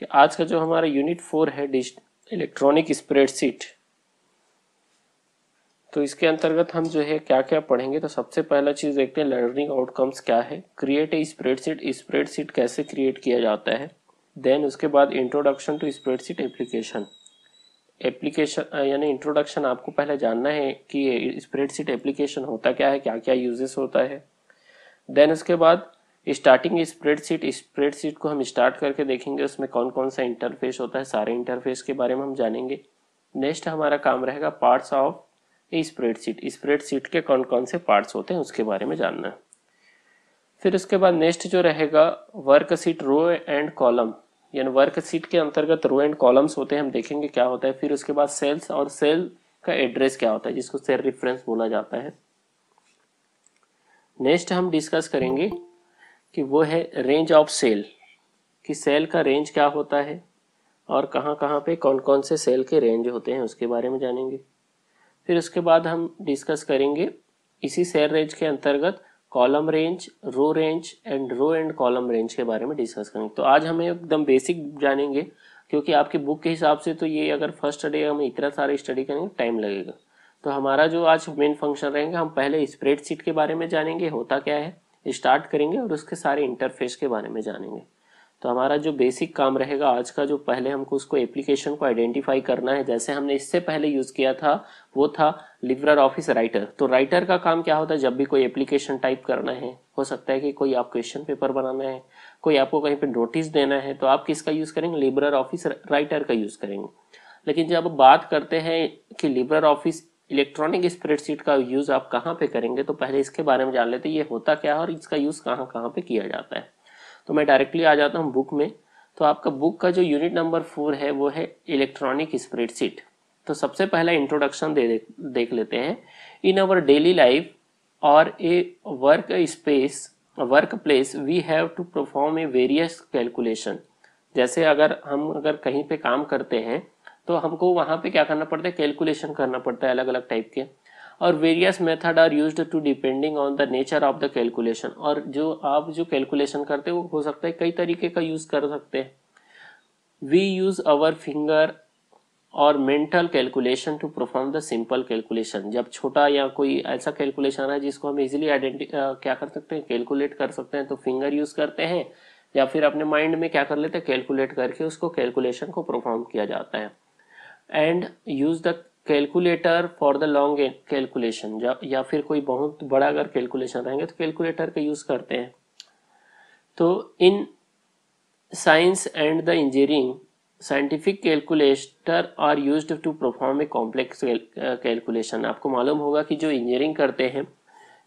कि आज का जो हमारा यूनिट फोर है इलेक्ट्रॉनिक स्प्रेडशीट तो इसके अंतर्गत हम जो है क्या क्या पढ़ेंगे तो सबसे पहला चीज़ देखते हैं लर्निंग आउटकम्स क्या है क्रिएट ए स्प्रेडशीट स्प्रेडशीट कैसे क्रिएट किया जाता है देन उसके बाद introduction to spreadsheet application application यानी इंट्रोडक्शन आपको पहले जानना है कि स्प्रेडशीट एप्लीकेशन होता क्या है क्या क्या यूजेस होता है देन उसके बाद स्टार्टिंग स्प्रेडशीट स्प्रेडशीट को हम स्टार्ट करके देखेंगे उसमें कौन कौन सा इंटरफेस होता है सारे इंटरफेस के बारे में हम जानेंगे नेक्स्ट हमारा काम रहेगा पार्ट्स ऑफ स्प्रेडशीट स्प्रेडशीट के कौन कौन से पार्ट्स होते हैं उसके बारे में जानना है फिर उसके बाद नेक्स्ट जो रहेगा वर्कशीट रो एंड कॉलम यानी वर्कशीट के अंतर्गत रो एंड कॉलम्स होते हैं हम देखेंगे क्या होता है फिर उसके बाद सेल्स और सेल का एड्रेस क्या होता है जिसको सेल रेफरेंस बोला जाता है नेक्स्ट हम डिस्कस करेंगे कि वो है रेंज ऑफ सेल कि सेल का रेंज क्या होता है और कहाँ कहाँ पे कौन कौन से सेल के रेंज होते हैं उसके बारे में जानेंगे फिर उसके बाद हम डिस्कस करेंगे इसी सेल रेंज के अंतर्गत column range row range and row and column range के बारे में डिस्कस करेंगे तो आज हमें एकदम बेसिक जानेंगे क्योंकि आपकी बुक के हिसाब से तो ये अगर फर्स्ट डे हम इतना सारा स्टडी करेंगे टाइम लगेगा तो हमारा जो आज मेन फंक्शन रहेगा हम पहले स्प्रेड के बारे में जानेंगे होता क्या है स्टार्ट करेंगे और उसके सारे इंटरफेस के बारे में जानेंगे तो हमारा जो बेसिक काम रहेगा आज का जो पहले हमको उसको एप्लीकेशन को आइडेंटिफाई करना है जैसे हमने इससे पहले यूज़ किया था वो था लिब्रर ऑफिस राइटर तो राइटर का काम क्या होता है जब भी कोई एप्लीकेशन टाइप करना है हो सकता है कि कोई आप क्वेश्चन पेपर बनाना है कोई आपको कहीं पर नोटिस देना है तो आप किसका यूज़ करेंगे लिब्रर ऑफिस राइटर का यूज़ करेंगे लेकिन जब बात करते हैं कि लिब्रर ऑफिस इलेक्ट्रॉनिक स्प्रेडशीट का यूज़ आप कहाँ पे करेंगे तो पहले इसके बारे में जान लेते हैं ये होता क्या है और इसका यूज़ कहाँ कहाँ पे किया जाता है तो मैं डायरेक्टली आ जाता हूँ बुक में तो आपका बुक का जो यूनिट नंबर फोर है वो है इलेक्ट्रॉनिक स्प्रेडशीट तो सबसे पहला इंट्रोडक्शन दे, दे देख लेते हैं इन अवर डेली लाइफ और a work space work place we have to perform a various calculation जैसे अगर हम अगर कहीं पे काम करते हैं तो हमको वहाँ पे क्या करना पड़ता है कैलकुलेशन करना पड़ता है अलग अलग टाइप के और various method are used to depending on the nature of the calculation और जो आप जो कैलकुलेशन करते हो हो सकता है कई तरीके का यूज़ कर सकते हैं वी यूज़ अवर फिंगर और mental calculation to perform the simple calculation जब छोटा या कोई ऐसा कैलकुलेशन है जिसको हम इजिली आइडेंटी क्या कर सकते हैं कैलकुलेट कर सकते हैं तो फिंगर यूज़ करते हैं या फिर अपने माइंड में क्या कर लेते हैं कैलकुलेट करके उसको कैलकुलेशन को परफॉर्म किया जाता है and use the calculator for the long calculation या फिर कोई बहुत बड़ा अगर कैलकुलेशन रहेंगे तो कैलकुलेटर का यूज करते हैं तो in science and the engineering scientific calculator are use to perform a complex calculation आपको मालूम होगा कि जो इंजीनियरिंग करते हैं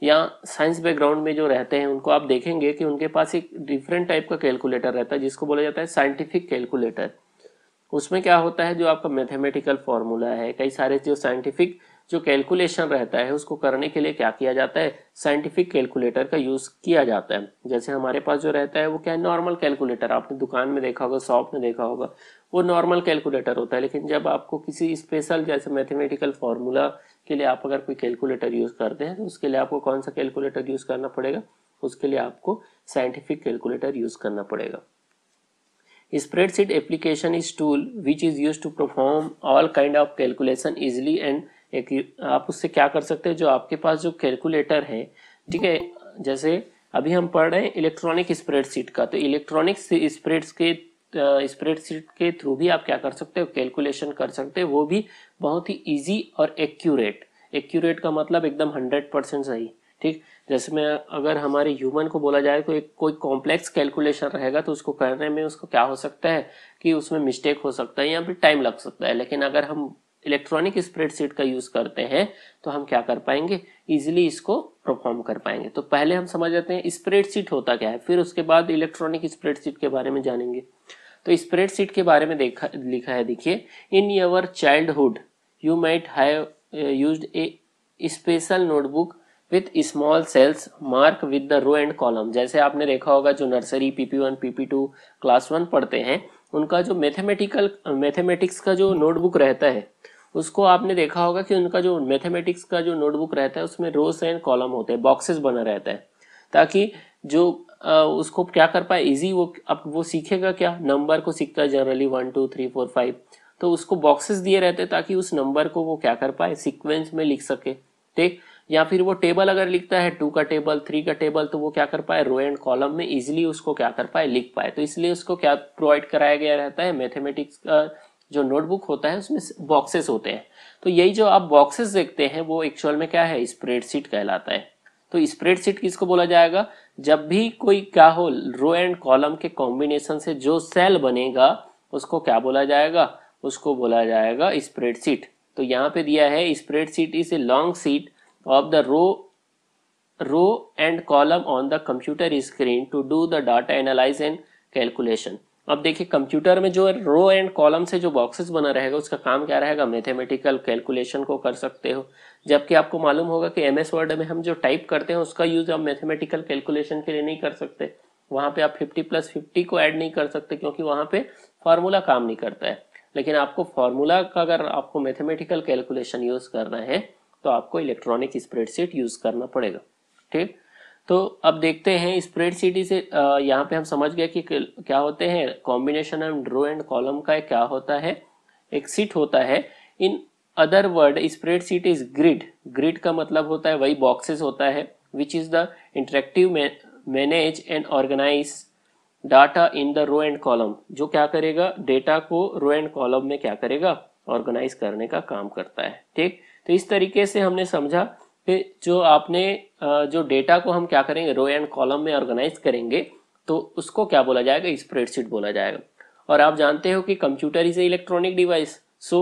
या साइंस बैकग्राउंड में जो रहते हैं उनको आप देखेंगे कि उनके पास एक डिफरेंट टाइप का कैलकुलेटर रहता है जिसको बोला जाता है साइंटिफिक कैलकुलेटर उसमें क्या होता है जो आपका मैथमेटिकल फॉर्मूला है कई सारे जो साइंटिफिक जो कैलकुलेशन रहता है उसको करने के लिए क्या किया जाता है साइंटिफिक कैलकुलेटर का यूज किया जाता है जैसे हमारे पास जो रहता है वो क्या है नॉर्मल कैलकुलेटर आपने दुकान में देखा होगा शॉप में देखा होगा वो नॉर्मल कैलकुलेटर होता है लेकिन जब आपको किसी स्पेशल जैसे मैथमेटिकल फॉर्मूला के लिए आप अगर कोई कैलकुलेटर यूज करते हैं तो उसके लिए आपको कौन सा कैलकुलेटर यूज करना पड़ेगा उसके लिए आपको साइंटिफिक कैलकुलेटर यूज करना पड़ेगा spreadsheet application is tool which is used to perform all kind of calculation easily and एक आप उससे क्या कर सकते हैं जो आपके पास जो कैलकुलेटर है ठीक है जैसे अभी हम पढ़ रहे हैं इलेक्ट्रॉनिक स्प्रेडशीट का तो इलेक्ट्रॉनिक स्प्रेड्स के स्प्रेडशीट के थ्रू भी आप क्या कर सकते हो कैलकुलेशन कर सकते हैं वो भी बहुत ही इजी और एक्यूरेट एक्यूरेट का मतलब एकदम हंड्रेड परसेंट सही ठीक जैसे मैं अगर हमारे ह्यूमन को बोला जाए तो एक कोई कॉम्प्लेक्स कैलकुलेशन रहेगा तो उसको करने में उसको क्या हो सकता है कि उसमें मिस्टेक हो सकता है या फिर टाइम लग सकता है लेकिन अगर हम इलेक्ट्रॉनिक स्प्रेडशीट का यूज करते हैं तो हम क्या कर पाएंगे इजिली इसको परफॉर्म कर पाएंगे तो पहले हम समझ जाते हैं स्प्रेडशीट होता क्या है फिर उसके बाद इलेक्ट्रॉनिक स्प्रेडशीट के बारे में जानेंगे तो स्प्रेडशीट के बारे में देखा लिखा है देखिए in your childhood you might have used a special notebook with small cells mark with the row and column जैसे आपने देखा होगा जो nursery PP one PP two class one पढ़ते हैं उनका जो मैथमेटिकल मैथमेटिक्स का जो नोटबुक रहता है उसको आपने देखा होगा कि उनका जो मैथमेटिक्स का जो नोटबुक रहता है उसमें रोज एंड कॉलम होते हैं बॉक्सेस बना रहता है ताकि जो आ, उसको क्या कर पाए इजी वो अब वो सीखेगा क्या नंबर को सीखता है generally one two three four five तो उसको बॉक्सेस दिए रहते हैं ताकि उस नंबर को वो क्या कर पाए सीक्वेंस में लिख सके ठीक या फिर वो टेबल अगर लिखता है टू का टेबल थ्री का टेबल तो वो क्या कर पाए रो एंड कॉलम में इजिली उसको क्या कर पाए लिख पाए तो इसलिए उसको क्या प्रोवाइड कराया गया रहता है मैथमेटिक्स का जो नोटबुक होता है उसमें बॉक्सेस होते हैं तो यही जो आप बॉक्सेस देखते हैं वो एक्चुअल में क्या है स्प्रेडशीट कहलाता है तो स्प्रेडशीट किसको बोला जाएगा जब भी कोई क्या हो रो एंड कॉलम के कॉम्बिनेशन से जो सेल बनेगा उसको क्या बोला जाएगा उसको बोला जाएगा स्प्रेडशीट तो यहाँ पे दिया है spreadsheet is a long sheet of the row row and column on the computer screen to do the data analyze and calculation अब देखिए कंप्यूटर में जो रो एंड कॉलम से जो बॉक्सेस बना रहेगा उसका काम क्या रहेगा मैथमेटिकल कैलकुलेशन को कर सकते हो जबकि आपको मालूम होगा कि एम एस वर्ड में हम जो टाइप करते हैं उसका यूज आप मैथमेटिकल कैलकुलेशन के लिए नहीं कर सकते वहां पे आप 50 प्लस 50 को ऐड नहीं कर सकते क्योंकि वहां पे फार्मूला काम नहीं करता है लेकिन आपको फार्मूला का अगर आपको मैथमेटिकल कैलकुलेशन यूज करना है तो आपको इलेक्ट्रॉनिक स्प्रेडशीट यूज करना पड़ेगा ठीक तो अब देखते हैं स्प्रेडशीट से यहाँ पे हम समझ गए कि क्या होते हैं combination and row and column का क्या होता है एक सीट होता है in other word spread sheet is grid grid का मतलब होता है वही बॉक्सेस होता है which is the interactive manage and organise data in the row and column जो क्या करेगा डेटा को रो एंड कॉलम में क्या करेगा ऑर्गेनाइज करने का काम करता है ठीक तो इस तरीके से हमने समझा कि जो आपने जो डेटा को हम क्या करेंगे रो एंड कॉलम में ऑर्गेनाइज करेंगे तो उसको क्या बोला जाएगा स्प्रेडशीट बोला जाएगा और आप जानते हो कि computer is a electronic device so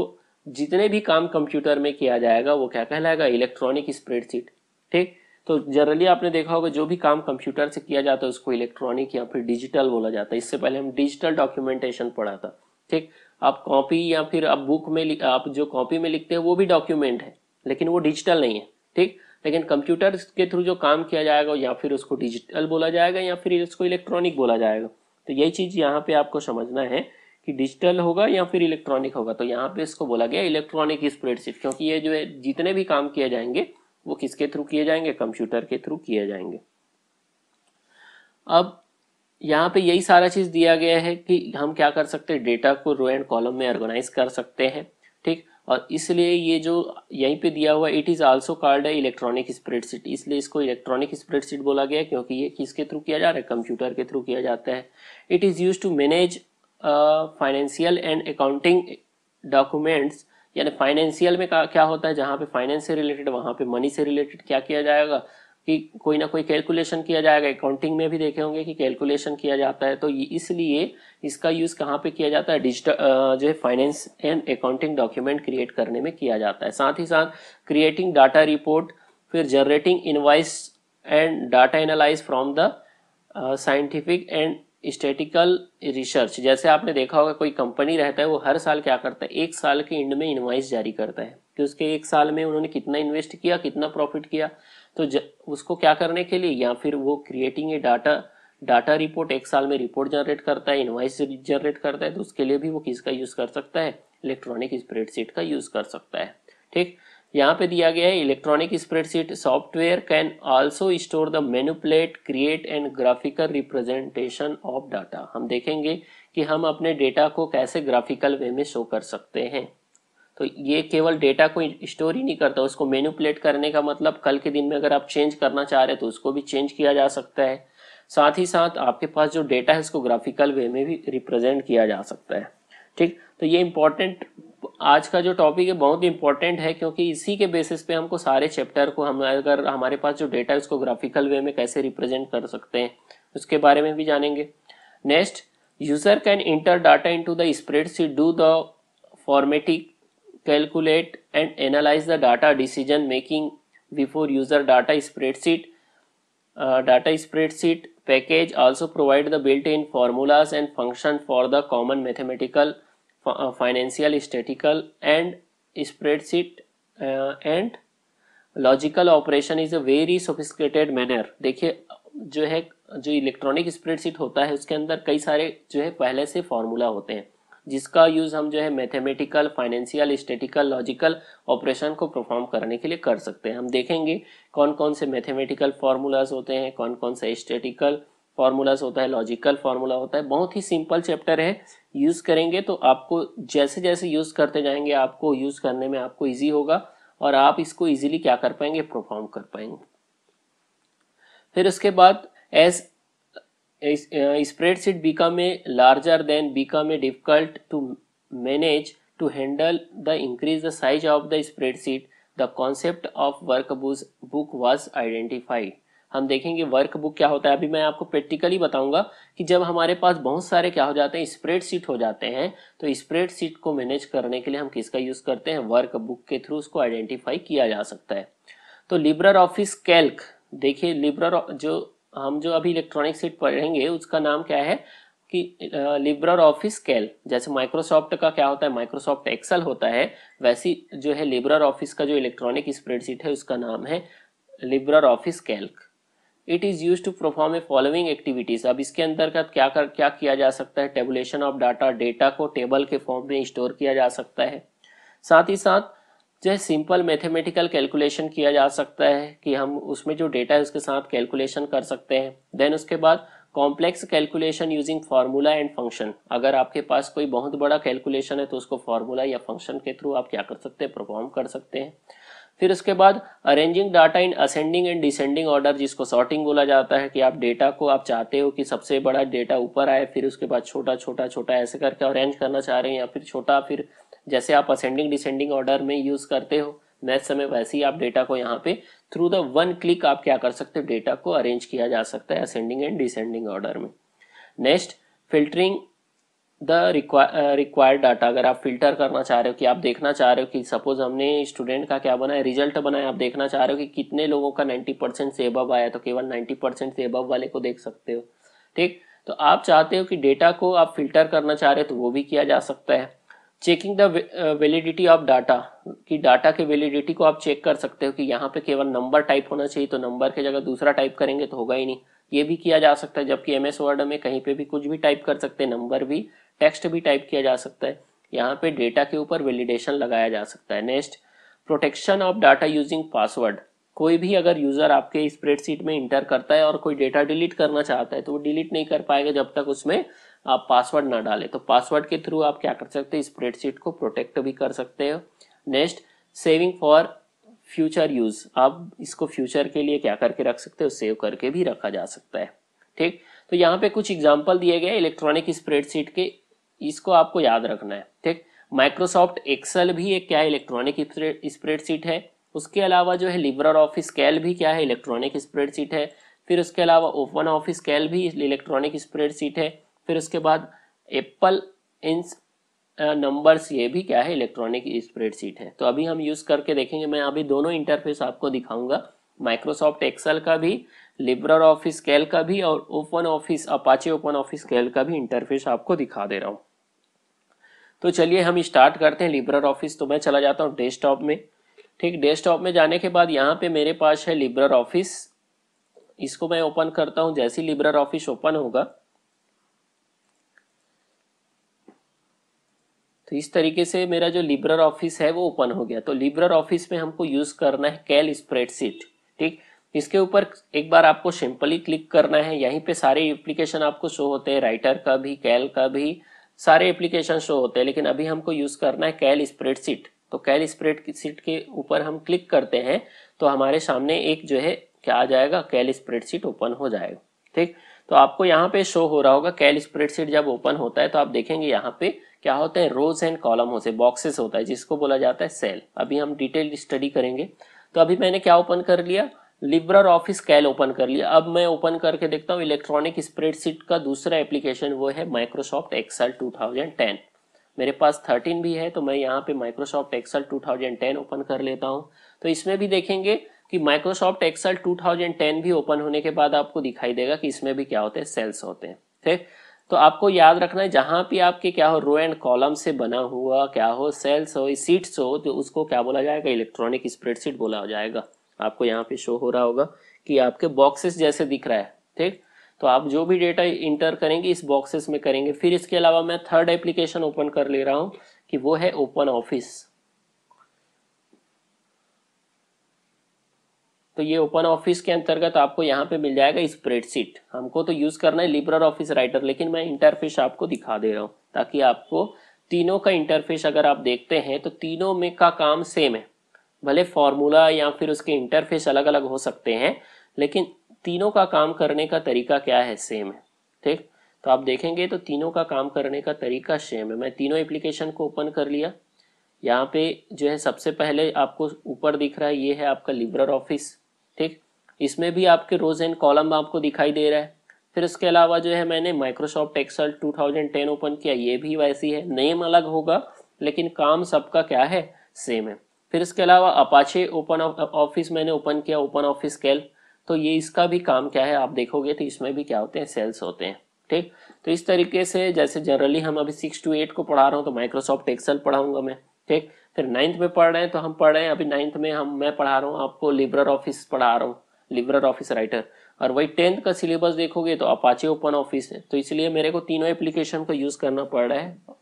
जितने भी काम कंप्यूटर में किया जाएगा वो क्या कहलाएगा इलेक्ट्रॉनिक स्प्रेडशीट ठीक तो जनरली आपने देखा होगा जो भी काम कंप्यूटर से किया जाता है उसको इलेक्ट्रॉनिक या फिर डिजिटल बोला जाता है इससे पहले हम डिजिटल डॉक्यूमेंटेशन पढ़ा था ठीक आप कॉपी या फिर आप बुक में आप जो कॉपी में लिखते हैं वो भी डॉक्यूमेंट है लेकिन वो डिजिटल नहीं है ठीक लेकिन कंप्यूटर के थ्रू जो काम किया जाएगा या फिर उसको डिजिटल बोला जाएगा या फिर उसको इलेक्ट्रॉनिक बोला जाएगा तो यही चीज़ यहाँ पे आपको समझना है कि डिजिटल होगा या फिर इलेक्ट्रॉनिक होगा तो यहाँ पे इसको बोला गया इलेक्ट्रॉनिक स्प्रेडशीट क्योंकि ये जो है जितने भी काम किए जाएंगे वो किसके थ्रू किए जाएंगे कंप्यूटर के थ्रू किए जाएंगे अब यहाँ पे यही सारा चीज़ दिया गया है कि हम क्या कर सकते हैं डेटा को रो एंड कॉलम में ऑर्गेनाइज कर सकते हैं ठीक और इसलिए ये जो यहीं पे दिया हुआ इट इज़ आल्सो कार्ड है इलेक्ट्रॉनिक स्प्रेडशीट इसलिए इसको इलेक्ट्रॉनिक स्प्रेडशीट बोला गया क्योंकि ये किसके थ्रू किया जा रहा है कंप्यूटर के थ्रू किया जाता है it is use to manage financial and accounting documents यानी फाइनेंशियल में क्या होता है जहाँ पे फाइनेंस से रिलेटेड वहाँ पे मनी से रिलेटेड क्या किया जाएगा कि कोई ना कोई कैलकुलेशन किया जाएगा अकाउंटिंग में भी देखे होंगे कि कैलकुलेशन किया जाता है तो इसलिए इसका यूज़ कहाँ पे किया जाता है डिजिटल जो है finance and accounting document create करने में किया जाता है साथ ही साथ क्रिएटिंग डाटा रिपोर्ट फिर generating invoice and data analyse from the scientific and statical research जैसे आपने देखा होगा कोई कंपनी रहता है वो हर साल क्या करता है एक साल के एंड में इनवाइस जारी करता है कि उसके एक साल में उन्होंने कितना इन्वेस्ट किया कितना प्रॉफिट किया तो ज, उसको क्या करने के लिए या फिर वो creating a data data report एक साल में रिपोर्ट जनरेट करता है इनवाइस जनरेट करता है तो उसके लिए भी वो किसका यूज कर सकता है इलेक्ट्रॉनिक स्प्रेडशीट का यूज कर सकता है ठीक यहाँ पे दिया गया है electronic spreadsheet software can also store the manipulate create and graphical representation of data हम देखेंगे कि हम अपने डेटा को कैसे ग्राफिकल वे में शो कर सकते हैं तो ये केवल डेटा को स्टोर ही नहीं करता उसको मैन्यूपुलेट करने का मतलब कल के दिन में अगर आप चेंज करना चाह रहे हैं तो उसको भी चेंज किया जा सकता है साथ ही साथ आपके पास जो डेटा है उसको ग्राफिकल वे में भी रिप्रेजेंट किया जा सकता है ठीक तो ये इम्पोर्टेंट आज का जो टॉपिक है बहुत ही इंपॉर्टेंट है क्योंकि इसी के बेसिस पे हमको सारे चैप्टर को हम अगर हमारे पास जो डेटा है उसको ग्राफिकल वे में कैसे रिप्रेजेंट कर सकते हैं उसके बारे में भी जानेंगे next user can enter data into the spreadsheet do the formatting calculate and analyze the data decision making before user data spreadsheet uh, data spreadsheet package also provide the built-in formulas and function for the common mathematical uh, financial statistical and spreadsheet uh, and logical operation is a very sophisticated manner देखिए जो है जो electronic spreadsheet होता है उसके अंदर कई सारे जो है पहले से फॉर्मूला होते हैं जिसका यूज़ हम जो है mathematical financial statical logical operation को परफॉर्म करने के लिए कर सकते हैं हम देखेंगे कौन कौन से मैथमेटिकल फार्मूलाज होते हैं कौन कौन से स्टेटिकल फार्मूलाज होता है लॉजिकल फार्मूला होता है बहुत ही सिंपल चैप्टर है यूज़ करेंगे तो आपको जैसे जैसे यूज़ करते जाएंगे आपको यूज़ करने में आपको ईजी होगा और आप इसको ईजिली क्या कर पाएंगे परफॉर्म कर पाएंगे फिर उसके बाद as spreadsheet become a larger then become a difficult to manage to handle the increase the size of the spreadsheet the concept of work book was identified हम देखेंगे वर्क बुक क्या होता है अभी मैं आपको प्रैक्टिकली बताऊंगा कि जब हमारे पास बहुत सारे क्या हो जाते हैं स्प्रेडशीट हो जाते हैं तो स्प्रेडशीट को मैनेज करने के लिए हम किसका यूज करते हैं वर्क बुक के थ्रू उसको आइडेंटिफाई किया जा सकता है तो लिब्रर ऑफिस कैल्क देखिए लिब्रर जो हम जो अभी इलेक्ट्रॉनिक सीट पढ़ेंगे उसका नाम क्या है कि लिब्रर ऑफिस कैल जैसे माइक्रोसॉफ्ट का क्या होता है माइक्रोसॉफ्ट एक्सल होता है वैसी जो है लिब्रर ऑफिस का जो इलेक्ट्रॉनिक स्प्रेडशीट है उसका नाम है LibreOffice Calc it is use to perform a following activities अब इसके अंदर का क्या कर क्या किया जा सकता है टेबुलेशन ऑफ डाटा डेटा को टेबल के फॉर्म में स्टोर किया जा सकता है साथ ही साथ जो सिंपल मैथमेटिकल कैलकुलेशन किया जा सकता है कि हम उसमें जो डेटा है उसके साथ कैलकुलेशन कर सकते हैं देन उसके बाद complex calculation using formula and function अगर आपके पास कोई बहुत बड़ा कैलकुलेशन है तो उसको फार्मूला या फंक्शन के थ्रू आप क्या कर सकते हैं परफॉर्म कर सकते हैं फिर उसके बाद arranging data in ascending and descending order जिसको सॉर्टिंग बोला जाता है कि आप डेटा को आप चाहते हो कि सबसे बड़ा डेटा ऊपर आए फिर उसके बाद छोटा छोटा छोटा ऐसे करके अरेंज करना चाह रहे हैं या फिर छोटा फिर जैसे आप असेंडिंग डिसेंडिंग ऑर्डर में यूज करते हो मैथ समय वैसे ही आप डेटा को यहाँ पे थ्रू द वन क्लिक आप क्या कर सकते हो डेटा को अरेंज किया जा सकता है असेंडिंग एंड डिसेंडिंग ऑर्डर में next filtering the required data अगर आप फिल्टर करना चाह रहे हो कि आप देखना चाह रहे हो कि सपोज हमने स्टूडेंट का क्या बनाया रिजल्ट बनाया आप देखना चाह रहे हो कि कितने लोगों का 90 परसेंट से अबव आया तो केवल 90 परसेंट से अबव वाले को देख सकते हो ठीक तो आप चाहते हो कि डेटा को आप फिल्टर करना चाह रहे हो तो वो भी किया जा सकता है checking the validity of data कि डाटा के वैलिडिटी को आप चेक कर सकते हो कि यहाँ पे केवल नंबर टाइप होना चाहिए तो नंबर के जगह दूसरा टाइप करेंगे तो होगा ही नहीं ये भी किया जा सकता है जबकि एम एस वर्ड में कहीं पे भी कुछ भी टाइप कर सकते हैं नंबर भी टेक्स्ट भी टाइप किया जा सकता है यहाँ पे डेटा के ऊपर वैलिडेशन लगाया जा सकता है next protection of data using password कोई भी अगर यूज़र आपके स्प्रेडशीट में इंटर करता है और कोई डेटा डिलीट करना चाहता है तो वो डिलीट नहीं कर पाएगा जब तक उसमें आप पासवर्ड ना डालें तो पासवर्ड के थ्रू आप क्या कर सकते हैं स्प्रेडशीट को प्रोटेक्ट भी कर सकते हो next saving for future use आप इसको फ्यूचर के लिए क्या करके रख सकते हो सेव करके भी रखा जा सकता है ठीक तो यहाँ पे कुछ एग्जाम्पल दिए गए इलेक्ट्रॉनिक स्प्रेडशीट के इसको आपको याद रखना है ठीक माइक्रोसॉफ्ट एक्सेल भी एक क्या इलेक्ट्रॉनिक स्प्रेडशीट है उसके अलावा जो है लिब्रर ऑफिस कैल भी क्या है इलेक्ट्रॉनिक स्प्रेडशीट है फिर उसके अलावा ओपन ऑफिस कैल भी इलेक्ट्रॉनिक स्प्रेडशीट है फिर उसके बाद एप्पल इन नंबर्स ये भी क्या है इलेक्ट्रॉनिक स्प्रेडशीट है तो अभी हम यूज करके देखेंगे मैं अभी दोनों इंटरफेस आपको दिखाऊंगा माइक्रोसॉफ्ट एक्सेल का भी लिब्रर ऑफिस कैल का भी और OpenOffice Apache OpenOffice Calc का भी इंटरफेस आपको दिखा दे रहा हूँ तो चलिए हम स्टार्ट करते हैं लिब्रर ऑफिस तो मैं चला जाता हूँ डेस्कटॉप में ठीक डेस्कटॉप में जाने के बाद यहाँ पे मेरे पास है लिब्रर ऑफिस इसको मैं ओपन करता हूँ जैसे ही लिब्रर ऑफिस ओपन होगा तो इस तरीके से मेरा जो लिब्रर ऑफिस है वो ओपन हो गया तो लिब्रर ऑफिस में हमको यूज करना है कैल स्प्रेडशीट ठीक इसके ऊपर एक बार आपको सिंपली क्लिक करना है यहीं पे सारे एप्लीकेशन आपको शो होते हैं राइटर का भी कैल का भी सारे एप्लीकेशन शो होते हैं लेकिन अभी हमको यूज करना है कैल स्प्रेडशीट तो कैल स्प्रेडशीट के ऊपर हम क्लिक करते हैं तो हमारे सामने एक जो है क्या आ जाएगा कैल स्प्रेडशीट ओपन हो जाएगा ठीक तो आपको यहाँ पे शो हो रहा होगा कैल स्प्रेडशीट जब ओपन होता है तो आप देखेंगे यहाँ पे क्या होता है रोज एंड कॉलम होते बॉक्सेस होता है जिसको बोला जाता है सेल अभी हम डिटेल स्टडी करेंगे तो अभी मैंने क्या ओपन कर लिया लिब्रर ऑफिस कैल ओपन कर लिया अब मैं ओपन करके देखता हूँ इलेक्ट्रॉनिक स्प्रेडशीट का दूसरा एप्लीकेशन वो है माइक्रोसॉफ्ट एक्सल 2010 मेरे पास 13 भी है तो मैं यहाँ पे माइक्रोसॉफ्ट एक्सल 2010 ओपन कर लेता हूँ तो इसमें भी देखेंगे कि माइक्रोसॉफ्ट एक्सल 2010 भी ओपन होने के बाद आपको दिखाई देगा कि इसमें भी क्या होते हैं सेल्स होते हैं ठीक तो आपको याद रखना है जहां भी आपके क्या हो रो एंड कॉलम से बना हुआ क्या हो सेल्स हो सीट्स हो तो उसको क्या बोला जाएगा इलेक्ट्रॉनिक स्प्रेडशीट बोला जाएगा आपको यहाँ पे शो हो रहा होगा कि आपके बॉक्सेस जैसे दिख रहा है ठीक तो आप जो भी डेटा इंटर करेंगे इस बॉक्सेस में करेंगे फिर इसके अलावा मैं थर्ड एप्लीकेशन ओपन कर ले रहा हूँ कि वो है ओपन ऑफिस तो ये ओपन ऑफिस के अंतर्गत आपको यहाँ पे मिल जाएगा स्प्रेडशीट हमको तो यूज करना है लिब्रर ऑफिस राइटर लेकिन मैं इंटरफेस आपको दिखा दे रहा हूँ ताकि आपको तीनों का इंटरफेस अगर आप देखते हैं तो तीनों में का काम सेम है भले फॉर्मूला या फिर उसके इंटरफेस अलग अलग हो सकते हैं लेकिन तीनों का काम करने का तरीका क्या है सेम है ठीक तो आप देखेंगे तो तीनों का काम करने का तरीका सेम है मैं तीनों एप्लीकेशन को ओपन कर लिया यहाँ पे जो है सबसे पहले आपको ऊपर दिख रहा है ये है आपका लिब्रर ऑफिस ठीक इसमें भी आपके रोज एंड कॉलम आपको दिखाई दे रहा है फिर उसके अलावा जो है मैंने माइक्रोसॉफ्ट एक्सल 2010 ओपन किया ये भी वैसी है नेम अलग होगा लेकिन काम सबका क्या है सेम है फिर इसके अलावा अपाचे ओपन ऑफिस मैंने ओपन किया ओपन ऑफिस स्केल तो ये इसका भी काम क्या है आप देखोगे तो इसमें भी क्या होते हैं सेल्स होते हैं ठीक तो इस तरीके से जैसे जनरली हम अभी सिक्स टू एट को पढ़ा रहा हूँ तो माइक्रोसॉफ्ट एक्सल पढ़ाऊंगा मैं ठीक फिर नाइन्थ में पढ़ रहे हैं तो हम पढ़ रहे हैं अभी नाइन्थ में हम मैं पढ़ा रहा हूँ आपको लिब्रर ऑफिस पढ़ा रहा हूँ लिब्रर ऑफिस राइटर और वही टेंथ का सिलेबस देखोगे तो अपाचे ओपन ऑफिस है तो इसलिए मेरे को तीनों एप्लीकेशन को यूज़ करना पड़ रहा है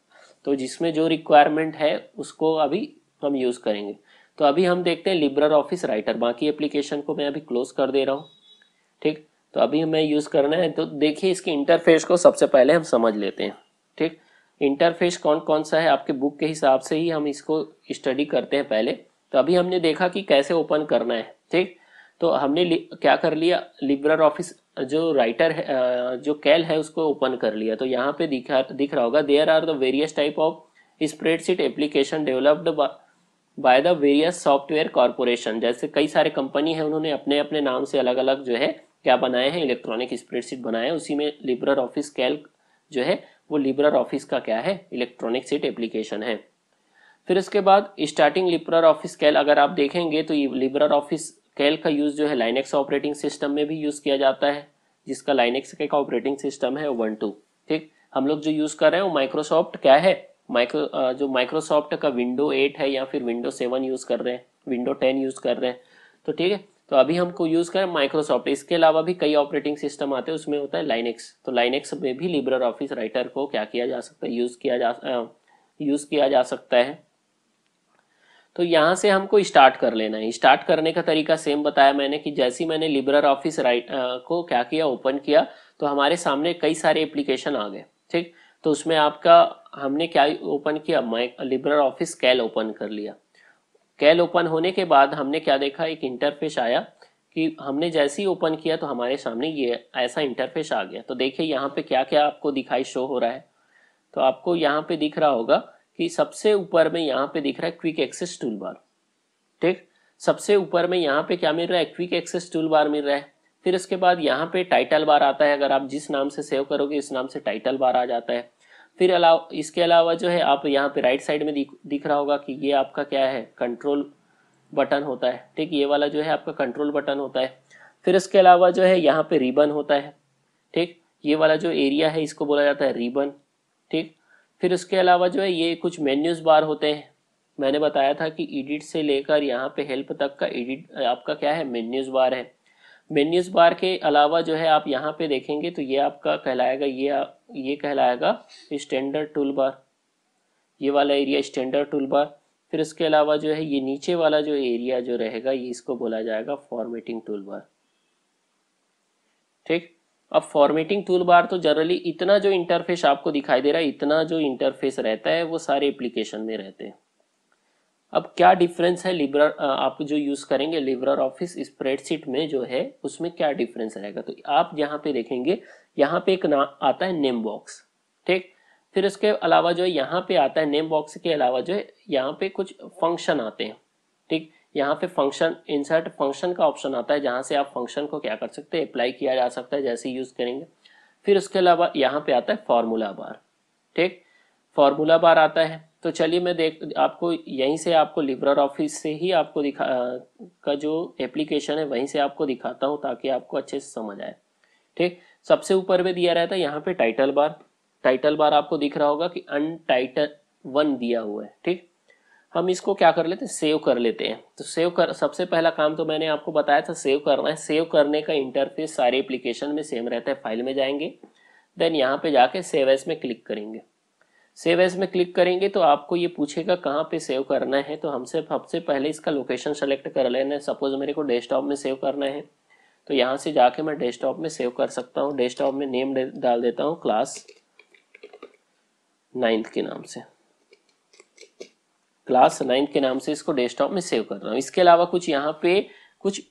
तो जिसमें जो रिक्वायरमेंट है उसको अभी हम यूज़ करेंगे तो अभी हम देखते हैं लिब्रर ऑफिस राइटर बाकी एप्लीकेशन को मैं अभी क्लोज कर दे रहा हूँ ठीक तो अभी हमें यूज़ करना है तो देखिए इसके इंटरफेस को सबसे पहले हम समझ लेते हैं ठीक इंटरफेस कौन कौन सा है आपके बुक के हिसाब से ही हम इसको स्टडी करते हैं पहले तो अभी हमने देखा कि कैसे ओपन करना है ठीक तो हमने क्या कर लिया लिब्रर ऑफिस जो राइटर है जो कैल है उसको ओपन कर लिया तो यहाँ पे दिखा दिख रहा होगा there are the various type of spreadsheet application developed by the various software corporation जैसे कई सारे कंपनी है उन्होंने अपने अपने नाम से अलग अलग जो है क्या बनाए हैं इलेक्ट्रॉनिक स्प्रेडशीट बनाए हैं उसी में लिब्रर ऑफिस कैल जो है वो लिब्रर ऑफिस का क्या है इलेक्ट्रॉनिक सीट एप्लीकेशन है फिर इसके बाद स्टार्टिंग लिब्रर ऑफिस कैल अगर आप देखेंगे तो ये लिब्रर ऑफिस कैल का यूज़ जो है लाइनेक्स ऑपरेटिंग सिस्टम में भी यूज़ किया जाता है जिसका लाइनेक्स का ऑपरेटिंग सिस्टम है वन टू ठीक हम लोग जो यूज़ कर रहे हैं वो माइक्रोसॉफ्ट क्या है माइक्रो जो माइक्रोसॉफ्ट का विंडो एट है या फिर विंडो सेवन यूज़ कर रहे हैं विंडो टेन यूज़ कर रहे हैं तो ठीक है तो अभी हमको यूज़ करें माइक्रोसॉफ्ट इसके अलावा भी कई ऑपरेटिंग सिस्टम आते हैं उसमें होता है लाइनेक्स तो लाइनेक्स में भी लिब्रर ऑफिस राइटर को क्या किया जा सकता है यूज़ किया जा यूज़ किया जा सकता है तो यहाँ से हमको स्टार्ट कर लेना है स्टार्ट करने का तरीका सेम बताया मैंने कि जैसे ही मैंने लिब्रर ऑफिस राइट को क्या किया ओपन किया तो हमारे सामने कई सारे एप्लीकेशन आ गए ठीक तो उसमें आपका हमने क्या ओपन किया माइक लिब्रर ऑफिस कैल ओपन कर लिया कैल ओपन होने के बाद हमने क्या देखा एक इंटरफेस आया कि हमने जैसे ही ओपन किया तो हमारे सामने ये ऐसा इंटरफेस आ गया तो देखिए यहाँ पे क्या क्या आपको दिखाई शो हो रहा है तो आपको यहाँ पे दिख रहा होगा कि सबसे ऊपर में यहाँ पे दिख रहा है क्विक एक्सेस टूल बार ठीक सबसे ऊपर में यहाँ पे क्या मिल रहा है क्विक एक्सेस टूल बार मिल रहा है फिर उसके बाद यहाँ पे टाइटल बार आता है अगर आप जिस नाम से सेव करोगे इस नाम से टाइटल बार आ जाता है फिर अलावा इसके अलावा जो है आप यहाँ पे राइट साइड में दिख दिख रहा होगा कि ये आपका क्या है कंट्रोल बटन होता है ठीक ये वाला जो है आपका कंट्रोल बटन होता है फिर इसके अलावा जो है यहाँ पे रिबन होता है ठीक ये वाला जो एरिया है इसको बोला जाता है रिबन ठीक फिर उसके अलावा जो है ये कुछ मेन्यूज़ बार होते हैं मैंने बताया था कि एडिट से लेकर यहाँ पे हेल्प तक का एडिट आपका क्या है मेन्यूज़ बार है मेन्यूज बार के अलावा जो है आप यहाँ पे देखेंगे तो ये आपका कहलाएगा ये ये कहलाएगा स्टैंडर्ड टूल बार ये वाला एरिया स्टैंडर्ड टूल बार फिर इसके अलावा जो है ये नीचे वाला जो एरिया जो रहेगा ये इसको बोला जाएगा फॉर्मेटिंग टूल बार ठीक अब फॉर्मेटिंग टूल बार तो जनरली इतना जो इंटरफेस आपको दिखाई दे रहा है इतना जो इंटरफेस रहता है वो सारे एप्लीकेशन में रहते हैं अब क्या डिफरेंस है लिब्रा आप जो यूज करेंगे लिब्रा ऑफिस स्प्रेडशीट में जो है उसमें क्या डिफरेंस रहेगा तो आप यहाँ पे देखेंगे यहाँ पे एक नाम आता है नेम बॉक्स ठीक फिर उसके अलावा जो है यहाँ पे आता है नेम बॉक्स के अलावा जो है यहाँ पे कुछ फंक्शन आते हैं ठीक यहाँ पे फंक्शन इंसर्ट फंक्शन का ऑप्शन आता है जहाँ से आप फंक्शन को क्या कर सकते हैं अप्लाई किया जा सकता है जैसे यूज करेंगे फिर उसके अलावा यहाँ पे आता है फॉर्मूला बार ठीक फॉर्मूला बार आता है तो चलिए मैं देख आपको यहीं से आपको लिब्रर ऑफिस से ही आपको दिखा का जो एप्लीकेशन है वहीं से आपको दिखाता हूँ ताकि आपको अच्छे से समझ आए ठीक सबसे ऊपर में दिया रहता है यहाँ पे टाइटल बार टाइटल बार आपको दिख रहा होगा कि अनटाइटल वन दिया हुआ है ठीक हम इसको क्या कर लेते हैं सेव कर लेते हैं तो सेव कर सबसे पहला काम तो मैंने आपको बताया था सेव करना है सेव करने का इंटरफेस सारे एप्लीकेशन में सेम रहता है फाइल में जाएंगे देन यहाँ पे जाके सेव एस में क्लिक करेंगे सेव एज में क्लिक करेंगे तो आपको ये पूछेगा कहाँ पे सेव करना है तो हमसे सबसे पहले इसका लोकेशन सेलेक्ट कर लेना है सपोज मेरे को डेस्कटॉप में सेव करना है तो यहाँ से जाके मैं डेस्कटॉप में सेव कर सकता हूँ डेस्कटॉप में नेम डाल देता हूँ क्लास नाइन्थ के नाम से क्लास नाइन्थ के नाम से इसको डेस्कटॉप में सेव कर रहा हूँ इसके अलावा कुछ यहाँ पे कुछ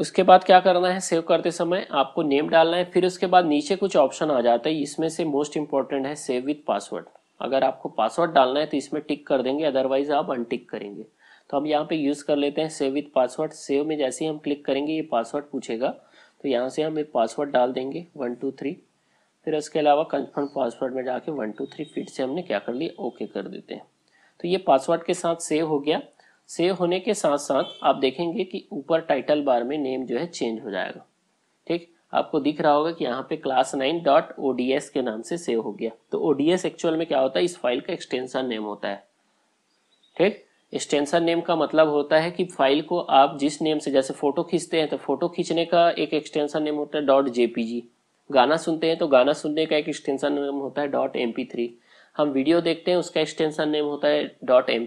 उसके बाद क्या करना है सेव करते समय आपको नेम डालना है फिर उसके बाद नीचे कुछ ऑप्शन आ जाता है इसमें से मोस्ट इंपॉर्टेंट है सेव विथ पासवर्ड अगर आपको पासवर्ड डालना है तो इसमें टिक कर देंगे अदरवाइज आप अनटिक करेंगे तो हम यहाँ पे यूज़ कर लेते हैं सेव विथ पासवर्ड सेव में जैसे ही हम क्लिक करेंगे ये पासवर्ड पूछेगा तो यहाँ से हम एक पासवर्ड डाल देंगे वन टू थ्री फिर उसके अलावा कन्फर्म पासवर्ड में जाके वन टू थ्री फिर से हमने क्या कर लिया ओके कर देते हैं तो ये पासवर्ड के साथ सेव हो गया सेव होने के साथ साथ आप देखेंगे कि ऊपर टाइटल बार में नेम जो है चेंज हो जाएगा ठीक आपको दिख रहा होगा कि यहाँ पे क्लास नाइन डॉट ओडीएस के नाम से सेव हो गया तो ओडीएस एक्चुअल में क्या होता है इस फाइल का एक्सटेंशन नेम होता है ठीक एक्सटेंशन नेम का मतलब होता है कि फाइल को आप जिस नेम से जैसे फोटो खींचते हैं तो फोटो खींचने का एक एक्सटेंशन नेम होता है डॉट जेपीजी गाना सुनते हैं तो गाना सुनने का एक एक्सटेंशन नेम होता है डॉट एम हम वीडियो देखते हैं उसका एक्सटेंशन नेम होता है डॉट एम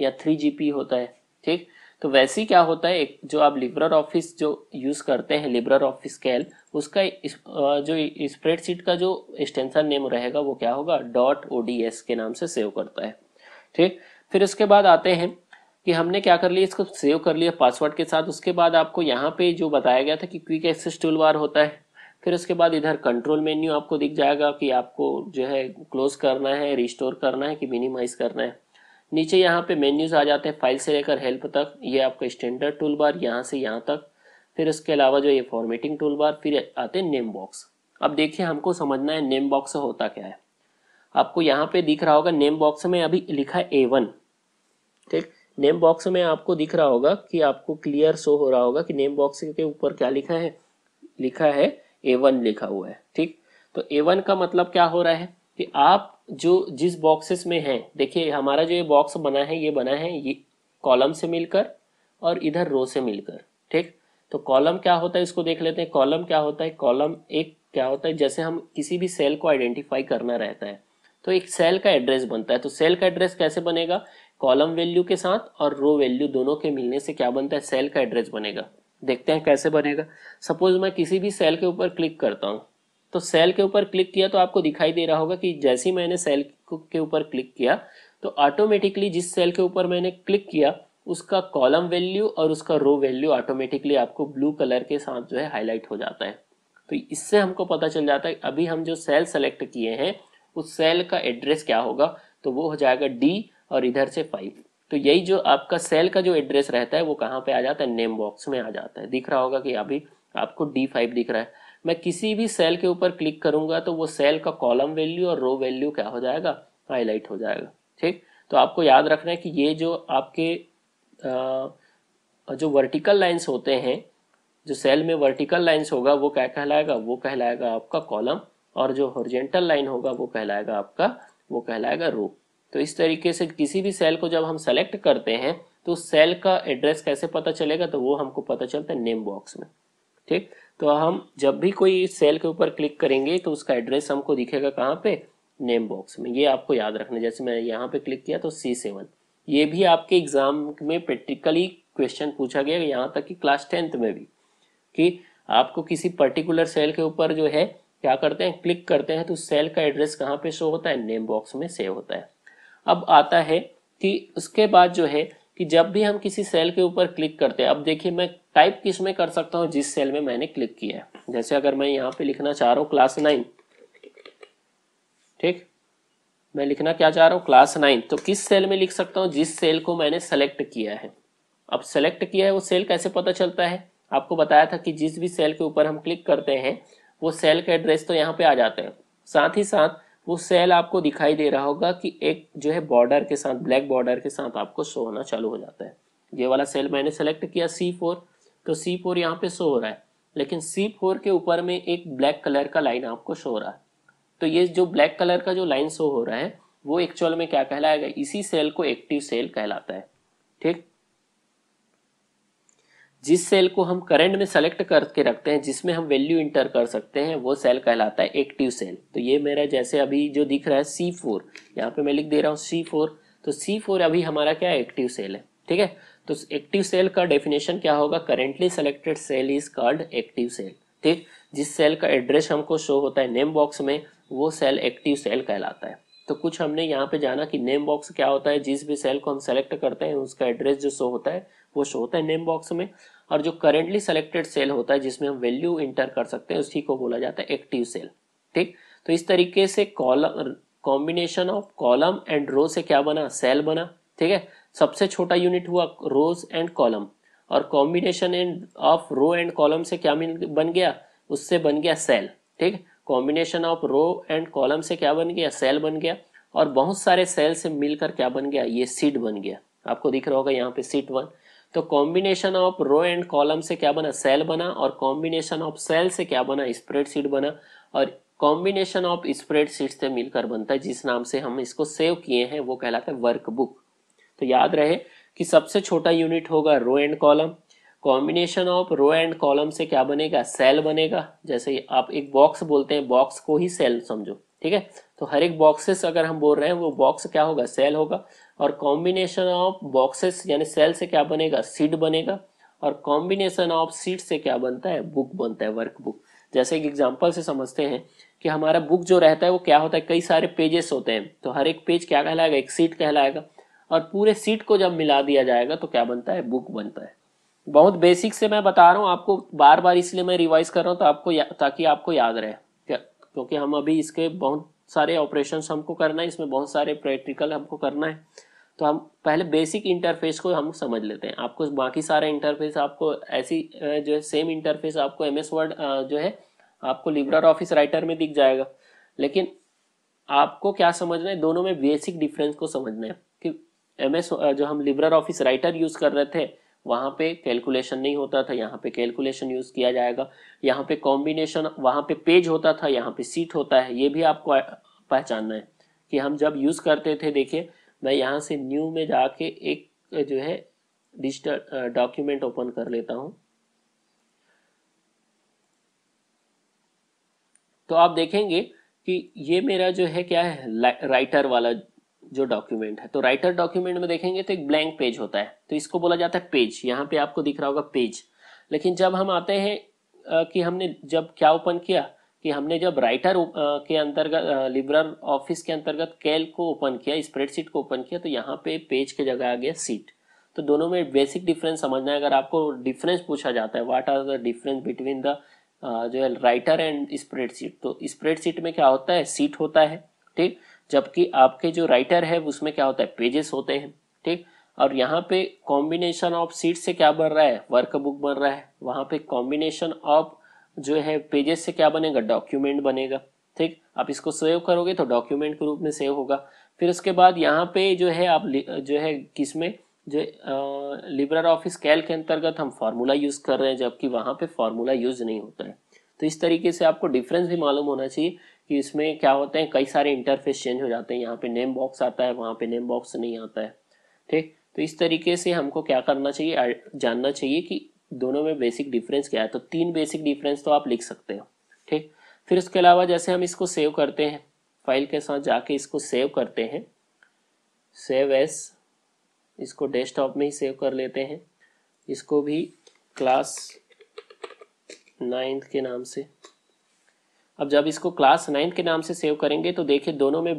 या थ्री होता है ठीक तो वैसे ही क्या होता है एक जो आप लिब्रर ऑफिस जो यूज़ करते हैं लिब्रर ऑफिस कैल उसका इस, जो स्प्रेडशीट का जो एक्सटेंशन नेम रहेगा वो क्या होगा डॉट ओ के नाम से सेव करता है ठीक फिर उसके बाद आते हैं कि हमने क्या कर लिया इसको सेव कर लिया पासवर्ड के साथ उसके बाद आपको यहाँ पे जो बताया गया था कि क्विक एक्सेस टूल बार होता है फिर उसके बाद इधर कंट्रोल मेन्यू आपको दिख जाएगा कि आपको जो है क्लोज करना है रिस्टोर करना है कि मिनिमाइज करना है नीचे यहाँ पे मेन्यूज आ जाते हैं फाइल से लेकर हेल्प तक ये आपका स्टैंडर्ड टूल बार यहाँ से यहाँ तक फिर उसके अलावा जो ये फॉर्मेटिंग टूल बार फिर आते हैं नेम बॉक्स अब देखिए हमको समझना है नेम बॉक्स होता क्या है आपको यहाँ पे दिख रहा होगा नेम बॉक्स में अभी लिखा है ए वन ठीक नेम बॉक्स में आपको दिख रहा होगा कि आपको क्लियर शो हो रहा होगा कि नेम बॉक्स के ऊपर क्या लिखा है लिखा है ए वन लिखा हुआ है ठीक तो ए वन का मतलब क्या हो रहा है कि आप जो जिस बॉक्सेस में है देखिए हमारा जो ये बॉक्स बना है ये बना है ये कॉलम से मिलकर और इधर रो से मिलकर ठीक तो कॉलम क्या होता है इसको देख लेते हैं कॉलम क्या होता है कॉलम एक क्या होता है जैसे हम किसी भी सेल को आइडेंटिफाई करना रहता है तो एक सेल का एड्रेस बनता है तो सेल का एड्रेस कैसे बनेगा कॉलम वैल्यू के साथ और रो वैल्यू दोनों के मिलने से क्या बनता है सेल का एड्रेस बनेगा देखते हैं कैसे बनेगा सपोज मैं किसी भी सेल के ऊपर क्लिक करता हूँ तो सेल के ऊपर क्लिक किया तो आपको दिखाई दे रहा होगा कि जैसे ही मैंने सेल के ऊपर क्लिक किया तो ऑटोमेटिकली जिस सेल के ऊपर मैंने क्लिक किया उसका कॉलम वैल्यू और उसका रो वैल्यू ऑटोमेटिकली आपको ब्लू कलर के साथ जो है हाईलाइट हो जाता है तो इससे हमको पता चल जाता है अभी हम जो सेल सेलेक्ट किए हैं उस सेल का एड्रेस क्या होगा तो वो हो जाएगा डी और इधर से फाइव तो यही जो आपका सेल का जो एड्रेस रहता है वो कहाँ पे आ जाता है नेम बॉक्स में आ जाता है दिख रहा होगा कि अभी आपको डी फाइव दिख रहा है मैं किसी भी सेल के ऊपर क्लिक करूंगा तो वो सेल का कॉलम वैल्यू और रो वैल्यू क्या हो जाएगा हाईलाइट हो जाएगा ठीक तो आपको याद रखना है कि ये जो आपके आ, जो वर्टिकल लाइंस होते हैं जो सेल में वर्टिकल लाइंस होगा वो क्या कहलाएगा वो कहलाएगा आपका कॉलम और जो हॉर्जेंटल लाइन होगा वो कहलाएगा आपका वो कहलाएगा रो तो इस तरीके से किसी भी सेल को जब हम सेलेक्ट करते हैं तो सेल का एड्रेस कैसे पता चलेगा तो वो हमको पता चलता है नेम बॉक्स में ठीक तो हम जब भी कोई सेल के ऊपर क्लिक करेंगे तो उसका एड्रेस हमको दिखेगा कहाँ पे नेम बॉक्स में ये आपको याद रखना जैसे मैंने यहाँ पे क्लिक किया तो सी सेवन ये भी आपके एग्जाम में प्रैक्टिकली क्वेश्चन पूछा गया यहाँ तक कि क्लास टेंथ में भी कि आपको किसी पर्टिकुलर सेल के ऊपर जो है क्या करते हैं क्लिक करते हैं तो सेल का एड्रेस कहाँ पे शो होता है नेम बॉक्स में सेव होता है अब आता है कि उसके बाद जो है कि जब भी हम किसी सेल के ऊपर क्लिक करते हैं अब देखिए मैं टाइप किस में कर सकता हूँ जिस सेल में मैंने क्लिक किया है जैसे अगर मैं यहाँ पे लिखना चाह रहा हूँ क्लास नाइन ठीक मैं लिखना क्या चाह रहा हूँ क्लास नाइन तो किस सेल में लिख सकता हूँ जिस सेल को मैंने सेलेक्ट किया है अब सेलेक्ट किया है वो सेल कैसे पता चलता है आपको बताया था कि जिस भी सेल के ऊपर हम क्लिक करते हैं वो सेल का एड्रेस तो यहाँ पे आ जाते हैं साथ ही साथ वो सेल आपको दिखाई दे रहा होगा कि एक जो है बॉर्डर के साथ ब्लैक बॉर्डर के साथ आपको शो होना चालू हो जाता है ये वाला सेल मैंने सेलेक्ट किया सी फोर तो सी फोर यहाँ पे शो हो रहा है लेकिन सी फोर के ऊपर में एक ब्लैक कलर का लाइन आपको शो हो रहा है तो ये जो ब्लैक कलर का जो लाइन शो हो रहा है वो एक्चुअल में क्या कहलाएगा इसी सेल को एक्टिव सेल कहलाता है ठीक जिस सेल को हम करंट में सेलेक्ट करके रखते हैं जिसमें हम वैल्यू इंटर कर सकते हैं वो सेल कहलाता है एक्टिव सेल तो ये मेरा जैसे अभी जो दिख रहा है सी फोर यहाँ पे मैं लिख दे रहा हूँ सी फोर तो सी फोर अभी हमारा क्या एक्टिव सेल है ठीक है तो एक्टिव सेल का डेफिनेशन क्या होगा currently selected cell is called active cell ठीक जिस सेल का एड्रेस हमको शो होता है नेम बॉक्स में वो सेल एक्टिव सेल कहलाता है तो कुछ हमने यहाँ पे जाना कि नेम बॉक्स क्या होता है जिस भी सेल को हम सेलेक्ट करते हैं उसका एड्रेस जो शो होता है वो शो होता है नेम बॉक्स में और जो करेंटली सेलेक्टेड सेल होता है जिसमें हम वैल्यू इंटर कर सकते हैं उसी को बोला जाता है एक्टिव सेल ठीक तो इस तरीके से column combination of column and row से क्या बना सेल बना ठीक है सबसे छोटा यूनिट हुआ रोज एंड कॉलम और combination and of row and column से क्या बन गया उससे बन गया सेल ठीक combination of row and column से क्या बन गया सेल बन गया और बहुत सारे सेल से मिलकर क्या बन गया ये सीट बन गया आपको दिख रहा होगा यहाँ पे सीट वन तो combination of row and column से क्या बना सेल बना और कॉम्बिनेशन ऑफ सेल से क्या बना स्प्रेडशीट बना और कॉम्बिनेशन ऑफ स्प्रेडशीट से मिलकर बनता है जिस नाम से हम इसको सेव किए हैं वो कहलाता है वर्कबुक तो याद रहे कि सबसे छोटा यूनिट होगा row and column combination of row and column से क्या बनेगा सेल बनेगा जैसे आप एक बॉक्स बोलते हैं बॉक्स को ही सेल समझो ठीक है तो हर एक बॉक्सेस अगर हम बोल रहे हैं वो बॉक्स क्या होगा सेल होगा और कॉम्बिनेशन ऑफ बॉक्सेस यानी सेल से क्या बनेगा सीड बनेगा और कॉम्बिनेशन ऑफ सीड से क्या बनता है बुक बनता है वर्क बुक जैसे एक एग्जाम्पल से समझते हैं कि हमारा बुक जो रहता है वो क्या होता है कई सारे पेजेस होते हैं तो हर एक पेज क्या कहलाएगा एक सीट कहलाएगा और पूरे सीट को जब मिला दिया जाएगा तो क्या बनता है बुक बनता है बहुत बेसिक से मैं बता रहा हूँ आपको बार बार इसलिए मैं रिवाइज कर रहा हूँ तो आपको ताकि आपको याद रहे क्योंकि हम अभी इसके बहुत सारे ऑपरेशन हमको करना है इसमें बहुत सारे प्रैक्टिकल हमको करना है तो हम पहले बेसिक इंटरफेस को हम समझ लेते हैं आपको बाकी सारे इंटरफेस आपको ऐसी जो है सेम इंटरफेस आपको एम एस वर्ड जो है आपको लिब्रर ऑफिस राइटर में दिख जाएगा लेकिन आपको क्या समझना है दोनों में बेसिक डिफरेंस को समझना है कि एम जो हम लिब्रर ऑफिस राइटर यूज़ कर रहे थे वहाँ पे कैलकुलेशन नहीं होता था यहाँ पे कैलकुलेशन यूज़ किया जाएगा यहाँ पे कॉम्बिनेशन वहाँ पे पेज होता था यहाँ पे सीट होता है ये भी आपको पहचानना है कि हम जब यूज़ करते थे देखिए मैं यहाँ से न्यू में जाके एक जो है डिजिटल डॉक्यूमेंट ओपन कर लेता हूँ तो आप देखेंगे कि ये मेरा जो है क्या है राइटर वाला जो डॉक्यूमेंट है तो राइटर डॉक्यूमेंट में देखेंगे तो एक ब्लैंक पेज होता है तो इसको बोला जाता है पेज यहाँ पे आपको दिख रहा होगा पेज लेकिन जब हम आते हैं कि हमने जब क्या ओपन किया कि हमने जब राइटर uh, के अंतर्गत लिब्रर uh, ऑफिस के अंतर्गत कैल को ओपन किया स्प्रेडशीट को ओपन किया तो यहाँ पे पेज के जगह आ गया सीट तो दोनों में बेसिक डिफरेंस समझना है अगर आपको डिफरेंस पूछा जाता है what are the difference between the जो है राइटर एंड स्प्रेडशीट तो स्प्रेडशीट में क्या होता है सीट होता है ठीक जबकि आपके जो राइटर है उसमें क्या होता है पेजेस होते हैं ठीक और यहाँ पे कॉम्बिनेशन ऑफ सीट से क्या बन रहा है बुक बन रहा है वहाँ पे कॉम्बिनेशन ऑफ जो है पेजेस से क्या बनेगा डॉक्यूमेंट बनेगा ठीक आप इसको सेव करोगे तो डॉक्यूमेंट के रूप में सेव होगा फिर उसके बाद यहाँ पे जो है आप जो है किस में जो लिब्रर ऑफिस कैल के अंतर्गत हम फार्मूला यूज़ कर रहे हैं जबकि वहाँ पे फार्मूला यूज़ नहीं होता है तो इस तरीके से आपको डिफरेंस भी मालूम होना चाहिए कि इसमें क्या होते हैं कई सारे इंटरफेस चेंज हो जाते हैं यहाँ पे नेम बॉक्स आता है वहाँ पे नेम बॉक्स नहीं आता है ठीक तो इस तरीके से हमको क्या करना चाहिए जानना चाहिए कि दोनों में बेसिक डिफरेंस क्या है तो तीन बेसिक डिफरेंस तो आप लिख सकते हो ठीक फिर उसके अलावा जैसे हम इसको सेव करते हैं फाइल के साथ जाके इसको सेव करते हैं सेव एस इसको डेस्कटॉप में ही सेव कर लेते हैं इसको भी क्लास नाइन्थ के नाम से अब जब इसको क्लास नाइन्थ के नाम से सेव करेंगे तो देखिए दोनों में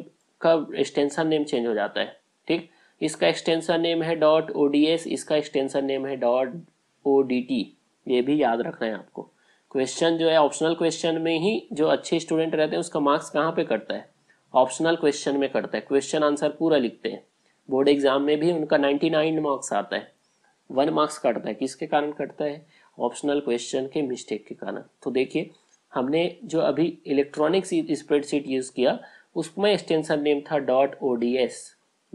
का एक्सटेंशन नेम चेंज हो जाता है ठीक इसका एक्सटेंशन नेम है डॉट ओ इसका एक्सटेंशन नेम है डॉट ओ डी टी ये भी याद रखना है आपको क्वेश्चन जो है ऑप्शनल क्वेश्चन में ही जो अच्छे स्टूडेंट रहते हैं उसका मार्क्स कहाँ पे कटता है ऑप्शनल क्वेश्चन में कटता है क्वेश्चन आंसर पूरा लिखते हैं बोर्ड एग्जाम में भी उनका 99 मार्क्स आता है वन मार्क्स कटता है किसके कारण कटता है ऑप्शनल क्वेश्चन के मिस्टेक के कारण तो देखिए हमने जो अभी इलेक्ट्रॉनिक स्प्रेडशीट यूज़ किया उसमें एक्सटेंशन नेम था डॉट ओ डी एस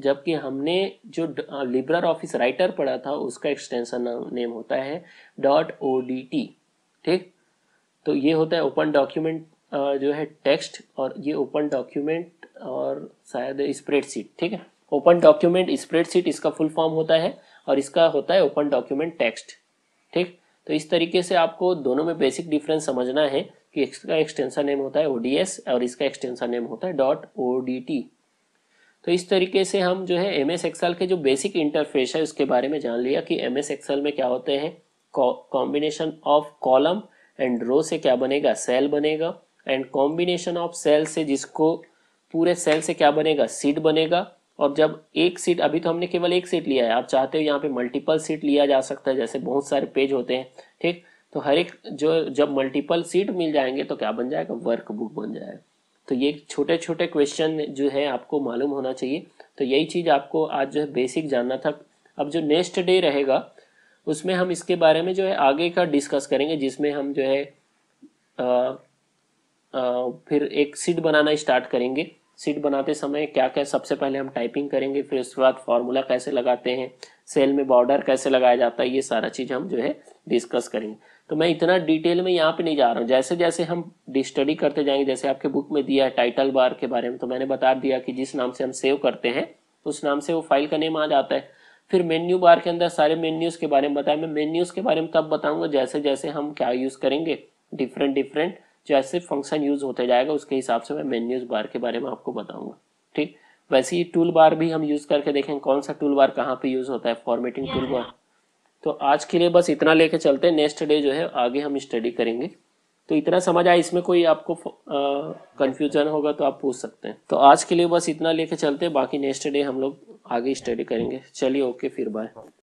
जबकि हमने जो लिब्रर ऑफिस राइटर पढ़ा था उसका एक्सटेंशन नेम होता है डॉट ओ डी टी ठीक तो ये होता है ओपन डॉक्यूमेंट जो है टेक्स्ट और ये ओपन डॉक्यूमेंट और शायद स्प्रेडशीट ठीक है ओपन डॉक्यूमेंट स्प्रेडशीट इसका फुल फॉर्म होता है और इसका होता है ओपन डॉक्यूमेंट टेक्स्ट ठीक तो इस तरीके से आपको दोनों में बेसिक डिफरेंस समझना है कि इसका एक्सटेंशन नेम होता है ओ और इसका एक्सटेंशन नेम होता है डॉट ओ डी टी तो इस तरीके से हम जो है एम एस एक्सएल के जो बेसिक इंटरफेस है उसके बारे में जान लिया कि एम एस एक्सएल में क्या होते हैं combination of column and row से क्या बनेगा सेल बनेगा एंड कॉम्बिनेशन ऑफ सेल से जिसको पूरे सेल से क्या बनेगा सीट बनेगा और जब एक सीट अभी तो हमने केवल एक सीट लिया है आप चाहते हो यहाँ पे मल्टीपल सीट लिया जा सकता है जैसे बहुत सारे पेज होते हैं ठीक तो हर एक जो जब मल्टीपल सीट मिल जाएंगे तो क्या बन जाएगा वर्क बुक बन जाएगा तो ये छोटे छोटे क्वेश्चन जो है आपको मालूम होना चाहिए तो यही चीज़ आपको आज जो है बेसिक जानना था अब जो नेक्स्ट डे रहेगा उसमें हम इसके बारे में जो है आगे का डिस्कस करेंगे जिसमें हम जो है आ, आ, फिर एक सीट बनाना स्टार्ट करेंगे सीट बनाते समय क्या क्या सबसे पहले हम टाइपिंग करेंगे फिर उसके बाद फार्मूला कैसे लगाते हैं सेल में बॉर्डर कैसे लगाया जाता है ये सारा चीज़ हम जो है डिस्कस करेंगे तो मैं इतना डिटेल में यहाँ पे नहीं जा रहा हूँ जैसे जैसे हम स्टडी करते जाएंगे जैसे आपके बुक में दिया है टाइटल बार के बारे में तो मैंने बता दिया कि जिस नाम से हम सेव करते हैं उस नाम से वो फाइल का नेम आ जाता है फिर मेन्यू बार के अंदर सारे मेन्यूज के बारे में बताया मैं मेन्यूज के बारे में तब बताऊंगा जैसे जैसे हम क्या यूज करेंगे डिफरेंट डिफरेंट जैसे फंक्शन यूज होते जाएगा उसके हिसाब से मैं मेन्यूज बार के बारे में आपको बताऊंगा ठीक वैसे ही टूल बार भी हम यूज करके देखें कौन सा टूल बार कहाँ पे यूज होता है फॉर्मेटिंग टूल बार तो आज के लिए बस इतना लेके चलते हैं नेक्स्ट डे जो है आगे हम स्टडी करेंगे तो इतना समझ आए इसमें कोई आपको कंफ्यूजन होगा तो आप पूछ सकते हैं तो आज के लिए बस इतना लेके चलते हैं बाकी नेक्स्ट डे हम लोग आगे स्टडी करेंगे चलिए ओके फिर बाय